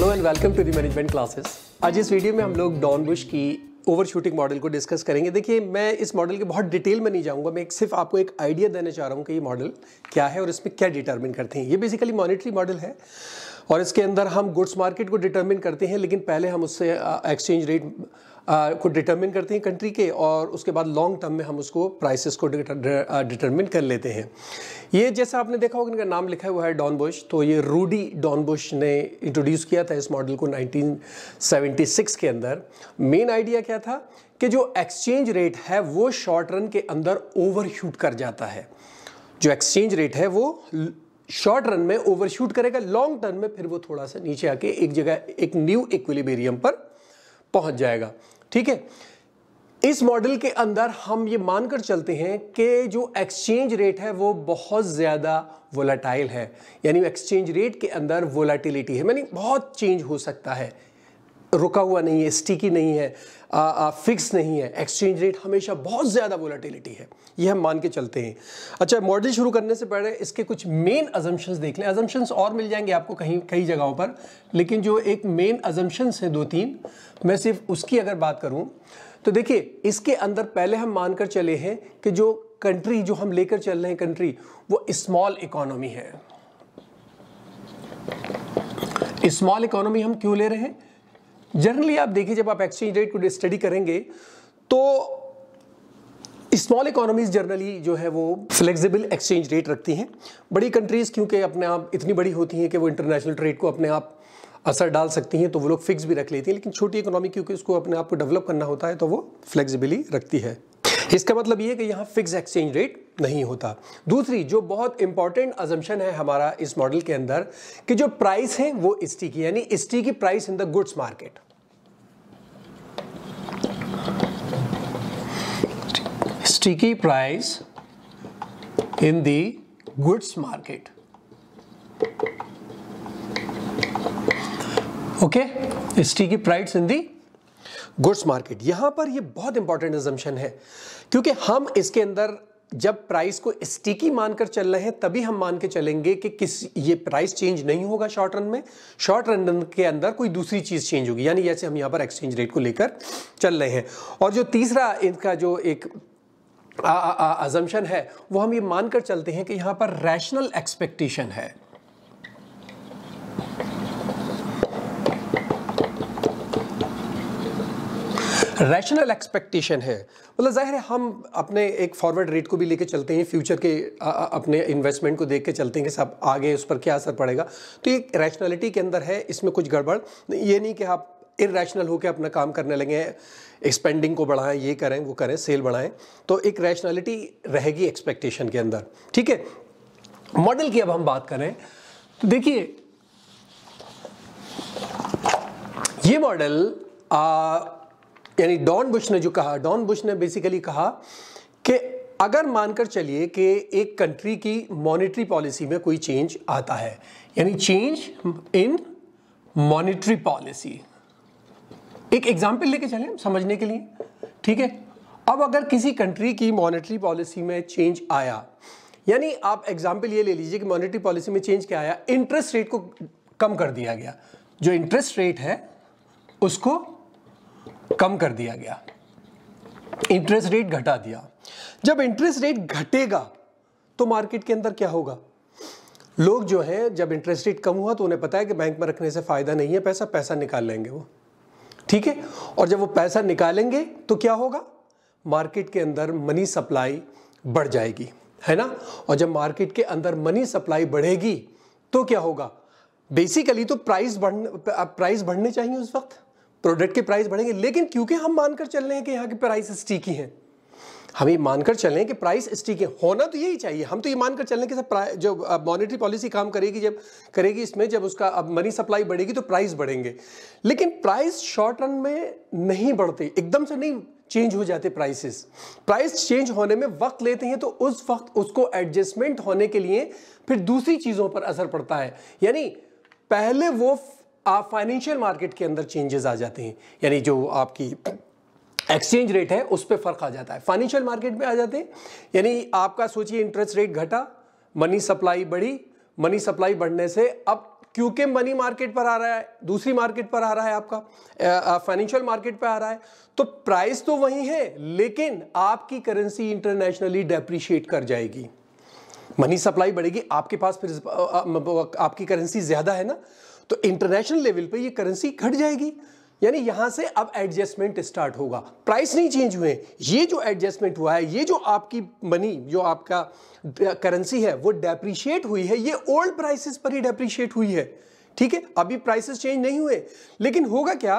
Hello and welcome to the management classes आज इस video में हम लोग डॉन बुश की ओवरशूटिंग मॉडल को डिस्कस करेंगे देखिए मैं इस मॉडल के बहुत डिटेल में नहीं जाऊंगा मैं एक सिर्फ आपको एक आइडिया देना चाह रहा हूँ कि ये मॉडल क्या है और इसमें क्या डिटर्मिन करते हैं ये बेसिकली मॉनिटरी मॉडल है और इसके अंदर हम गुड्स मार्केट को डिटर्मिन करते हैं लेकिन पहले हम उससे एक्सचेंज uh, रेट को डिटरमिन करते हैं कंट्री के और उसके बाद लॉन्ग टर्म में हम उसको प्राइसेस को डिटरमिन कर लेते हैं ये जैसा आपने देखा होगा इनका नाम लिखा हुआ है डॉन बुश तो ये रूडी डॉन बुश ने इंट्रोड्यूस किया था इस मॉडल को 1976 के अंदर मेन आइडिया क्या था कि जो एक्सचेंज रेट है वो शॉर्ट रन के अंदर ओवरशूट कर जाता है जो एक्सचेंज रेट है वो शॉर्ट रन में ओवरशूट करेगा लॉन्ग टर्म में फिर वो थोड़ा सा नीचे आके एक जगह एक न्यू इक्विलिबेरियम पर पहुंच जाएगा ठीक है इस मॉडल के अंदर हम ये मानकर चलते हैं कि जो एक्सचेंज रेट है वो बहुत ज़्यादा वोलाटाइल है यानी एक्सचेंज रेट के अंदर वोलाटिलिटी है मैंने बहुत चेंज हो सकता है रुका हुआ नहीं है स्टिकी नहीं है आ, आ, फिक्स नहीं है एक्सचेंज रेट हमेशा बहुत ज़्यादा वोलाटिलिटी है ये हम मान के चलते हैं अच्छा मॉडल शुरू करने से पहले इसके कुछ मेन अजम्पन्स देख लें अजम्पन्स और मिल जाएंगे आपको कहीं कई जगहों पर लेकिन जो एक मेन अजम्पन्स हैं दो तीन मैं सिर्फ उसकी अगर बात करूँ तो देखिए इसके अंदर पहले हम मानकर चले हैं कि जो कंट्री जो हम लेकर चल रहे हैं कंट्री वो स्मॉल इकोनॉमी है स्मॉल इकोनॉमी हम क्यों ले रहे हैं जनरली आप देखिए जब आप एक्सचेंज रेट को स्टडी करेंगे तो स्मॉल इकोनॉमीज़ जनरली जो है वो फ्लेक्सिबल एक्सचेंज रेट रखती हैं बड़ी कंट्रीज़ क्योंकि अपने आप इतनी बड़ी होती हैं कि वो इंटरनेशनल ट्रेड को अपने आप असर डाल सकती हैं तो वो लोग फिक्स भी रख लेती हैं लेकिन छोटी इकोनॉमी क्योंकि उसको अपने आप को डेवलप करना होता है तो वो फ्लेक्सिबली रखती है इसका मतलब ये है कि यहाँ फिक्स एक्सचेंज रेट नहीं होता दूसरी जो बहुत इंपॉर्टेंट अजम्पन है हमारा इस मॉडल के अंदर कि जो प्राइस है वो की यानी की price in the goods market sticky price in the goods market. Okay sticky prices in the goods market यहां पर ये बहुत इंपॉर्टेंट एजम्पन है क्योंकि हम इसके अंदर जब प्राइस को स्टिकी मानकर चल रहे हैं तभी हम मान के चलेंगे कि किस ये प्राइस चेंज नहीं होगा शॉर्ट रन में शॉर्ट रन के अंदर कोई दूसरी चीज़ चेंज होगी यानी जैसे हम यहां पर एक्सचेंज रेट को लेकर चल रहे हैं और जो तीसरा इनका जो एक अजम्पन है वो हम ये मानकर चलते हैं कि यहाँ पर रैशनल एक्सपेक्टेशन है रैशनल एक्सपेक्टेशन है मतलब जाहिर है हम अपने एक फॉरवर्ड रेट को भी लेके चलते हैं फ्यूचर के आ, अपने इन्वेस्टमेंट को देख के चलते हैं कि सब आगे उस पर क्या असर पड़ेगा तो ये रैशनलिटी के अंदर है इसमें कुछ गड़बड़ ये नहीं कि आप इरेशनल होकर अपना काम करने लगे एक्सपेंडिंग को बढ़ाएं ये करें वो करें सेल बढ़ाएं तो एक रैशनैलिटी रहेगी एक्सपेक्टेशन के अंदर ठीक है मॉडल की अब हम बात करें तो देखिए ये मॉडल यानी डॉन बुश ने जो कहा डॉन बुश ने बेसिकली कहा कि अगर मानकर चलिए कि एक कंट्री की मॉनेटरी पॉलिसी में कोई चेंज आता है यानी चेंज इन मॉनेटरी पॉलिसी एक एग्जाम्पल लेके चले हम समझने के लिए ठीक है अब अगर किसी कंट्री की मॉनेटरी पॉलिसी में चेंज आया यानी आप एग्जाम्पल ये ले लीजिए कि मॉनेटरी पॉलिसी में चेंज क्या आया इंटरेस्ट रेट को कम कर दिया गया जो इंटरेस्ट रेट है उसको कम कर दिया गया इंटरेस्ट रेट घटा दिया जब इंटरेस्ट रेट घटेगा तो मार्केट के अंदर क्या होगा लोग जो है जब इंटरेस्ट रेट कम हुआ तो उन्हें पता है कि बैंक में रखने से फ़ायदा नहीं है पैसा पैसा निकाल लेंगे वो ठीक है और जब वो पैसा निकालेंगे तो क्या होगा मार्केट के अंदर मनी सप्लाई बढ़ जाएगी है ना और जब मार्केट के अंदर मनी सप्लाई बढ़ेगी तो क्या होगा बेसिकली तो प्राइस बढ़ने प्राइस बढ़ने चाहिए उस वक्त प्रोडक्ट के प्राइस बढ़ेंगे लेकिन क्योंकि हम मानकर चल रहे हैं कि यहाँ की प्राइस स्टीकी हैं हम ये मानकर चलें कि प्राइस स्टिक होना तो यही चाहिए हम तो ये मानकर चलें कि सर जो मॉनेटरी पॉलिसी काम करेगी जब करेगी इसमें जब उसका अब मनी सप्लाई बढ़ेगी तो प्राइस बढ़ेंगे लेकिन प्राइस शॉर्ट रन में नहीं बढ़ते एकदम से नहीं चेंज हो जाते प्राइसेस प्राइस चेंज होने में वक्त लेते हैं तो उस वक्त उसको एडजस्टमेंट होने के लिए फिर दूसरी चीज़ों पर असर पड़ता है यानी पहले वो आप फाइनेंशियल मार्केट के अंदर चेंजेस आ जाते हैं यानी जो आपकी एक्सचेंज रेट है उस पर फ़र्क आ जाता है फाइनेंशियल मार्केट में आ जाते हैं यानी आपका सोचिए इंटरेस्ट रेट घटा मनी सप्लाई बढ़ी मनी सप्लाई बढ़ने से अब क्योंकि मनी मार्केट पर आ रहा है दूसरी मार्केट पर आ रहा है आपका फाइनेंशियल मार्केट पर आ रहा है तो प्राइस तो वही है लेकिन आपकी करेंसी इंटरनेशनली डेप्रिशिएट कर जाएगी मनी सप्लाई बढ़ेगी आपके पास फिर आपकी करेंसी ज़्यादा है ना तो इंटरनेशनल लेवल पे ये करेंसी घट जाएगी यानी यहां से अब एडजस्टमेंट स्टार्ट होगा प्राइस नहीं चेंज हुए ये जो एडजस्टमेंट हुआ है ये जो आपकी मनी जो आपका करेंसी है वो डेप्रीशिएट हुई है ये ओल्ड प्राइसेस पर ही डेप्रीशिएट हुई है ठीक है अभी प्राइसेस चेंज नहीं हुए लेकिन होगा क्या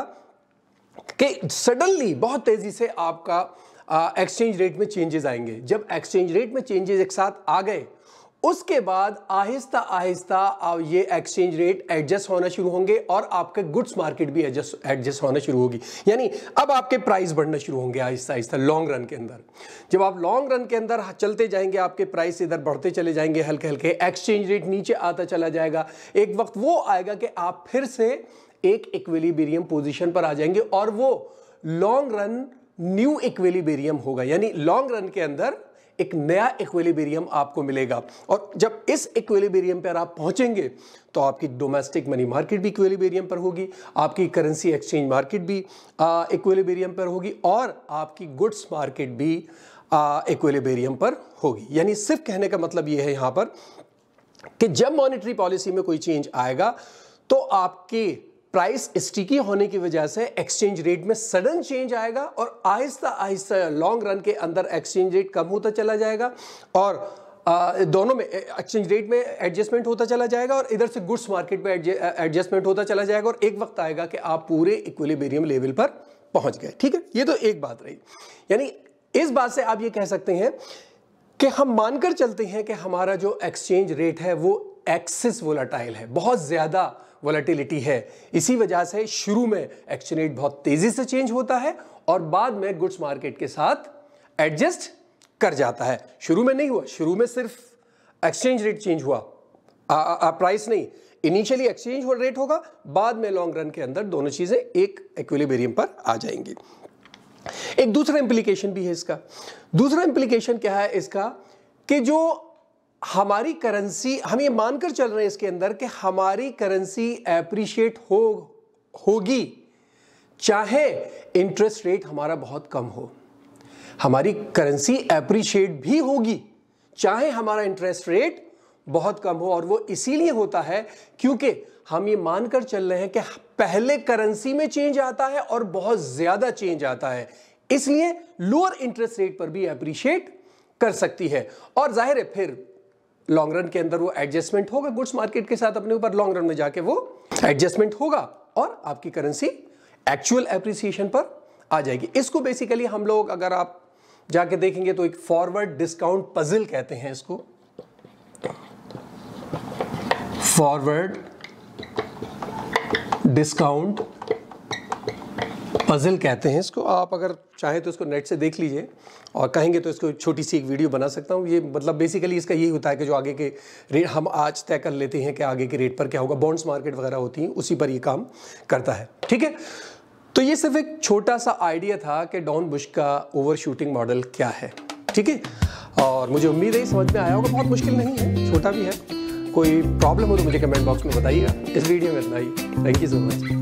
कि सडनली बहुत तेज़ी से आपका एक्सचेंज रेट में चेंजेस आएंगे जब एक्सचेंज रेट में चेंजेस एक साथ आ गए उसके बाद आहिस्ता आहिस्ता ये एक्सचेंज रेट एडजस्ट होना शुरू होंगे और आपके गुड्स मार्केट भी एडजस्ट एडजस्ट होना शुरू होगी यानी अब आपके प्राइस बढ़ना शुरू होंगे आहिस्ता आहिस्ता लॉन्ग रन के अंदर जब आप लॉन्ग रन के अंदर चलते जाएंगे आपके प्राइस इधर बढ़ते चले जाएंगे हल्के हल्के एक्सचेंज रेट नीचे आता चला जाएगा एक वक्त वो आएगा कि आप फिर से एक इक्वेलीबेरियम पोजिशन पर आ जाएंगे और वो लॉन्ग रन न्यू इक्वेलीबेरियम होगा यानी लॉन्ग रन के अंदर एक नया इक्विलिबेरियम आपको मिलेगा और जब इस इक्विलिबेरियम पर आप पहुंचेंगे तो आपकी डोमेस्टिक मनी मार्केट भी इक्विलिबेरियम पर होगी आपकी करेंसी एक्सचेंज मार्केट भी इक्वेलिबेरियम पर होगी और आपकी गुड्स मार्केट भी इक्वेलिबेरियम पर होगी यानी सिर्फ कहने का मतलब यह है यहां पर कि जब मॉनिटरी पॉलिसी में कोई चेंज आएगा तो आपके प्राइस स्टिकी होने की वजह से एक्सचेंज रेट में सडन चेंज आएगा और आहिस्ता आहिस्ता लॉन्ग रन के अंदर एक्सचेंज रेट कम होता चला जाएगा और दोनों में एक्सचेंज रेट में एडजस्टमेंट होता चला जाएगा और इधर से गुड्स मार्केट में एडजस्टमेंट होता चला जाएगा और एक वक्त आएगा कि आप पूरे इक्वलीबेरियम लेवल पर पहुंच गए ठीक है ये तो एक बात रही यानी इस बात से आप ये कह सकते हैं कि हम मानकर चलते हैं कि हमारा जो एक्सचेंज रेट है वो एक्सिस वोलाटाइल है बहुत ज़्यादा वॉलेटिलिटी है इसी वजह से शुरू में एक्सचेंज रेट बहुत तेज़ी से चेंज होता है और बाद में गुड्स मार्केट के साथ एडजस्ट कर जाता है शुरू में नहीं हुआ शुरू में सिर्फ एक्सचेंज रेट चेंज हुआ आ, आ, आ, प्राइस नहीं इनिशियली एक्सचेंज हो रेट होगा बाद में लॉन्ग रन के अंदर दोनों चीज़ें एक एक्विलिबेरियम पर आ जाएंगी एक दूसरा इंप्लीकेशन भी है इसका दूसरा इंप्लीकेशन क्या है इसका कि जो हमारी करेंसी हम ये मानकर चल रहे हैं इसके अंदर कि हमारी करेंसी एप्रिशिएट हो होगी चाहे इंटरेस्ट रेट हमारा बहुत कम हो हमारी करेंसी एप्रिशिएट भी होगी चाहे हमारा इंटरेस्ट रेट बहुत कम हो और वो इसीलिए होता है क्योंकि हम ये मानकर चल रहे हैं कि पहले करेंसी में चेंज आता है और बहुत ज़्यादा चेंज आता है इसलिए लोअर इंटरेस्ट रेट पर भी एप्रिशिएट कर सकती है और जाहिर है फिर लॉन्ग रन के अंदर वो एडजस्टमेंट होगा गुड्स मार्केट के साथ अपने ऊपर लॉन्ग रन में जाके वो एडजस्टमेंट होगा और आपकी करेंसी एक्चुअल एप्रिसिएशन पर आ जाएगी इसको बेसिकली हम लोग अगर आप जाके देखेंगे तो एक फॉरवर्ड डिस्काउंट पजल कहते हैं इसको फॉरवर्ड डिस्काउंट पज़ल कहते हैं इसको आप अगर चाहें तो इसको नेट से देख लीजिए और कहेंगे तो इसको छोटी सी एक वीडियो बना सकता हूँ ये मतलब बेसिकली इसका यही होता है कि जो आगे के रेट हम आज तय कर लेते हैं कि आगे के रेट पर क्या होगा बॉन्ड्स मार्केट वगैरह होती हैं उसी पर ये काम करता है ठीक है तो ये सिर्फ एक छोटा सा आइडिया था कि डॉन बुश का ओवर शूटिंग मॉडल क्या है ठीक है और मुझे उम्मीद है समझ में आया होगा बहुत मुश्किल नहीं है छोटा भी है कोई प्रॉब्लम हो तो मुझे कमेंट बॉक्स में बताइएगा इस वीडियो में इतना ही थैंक यू सो मच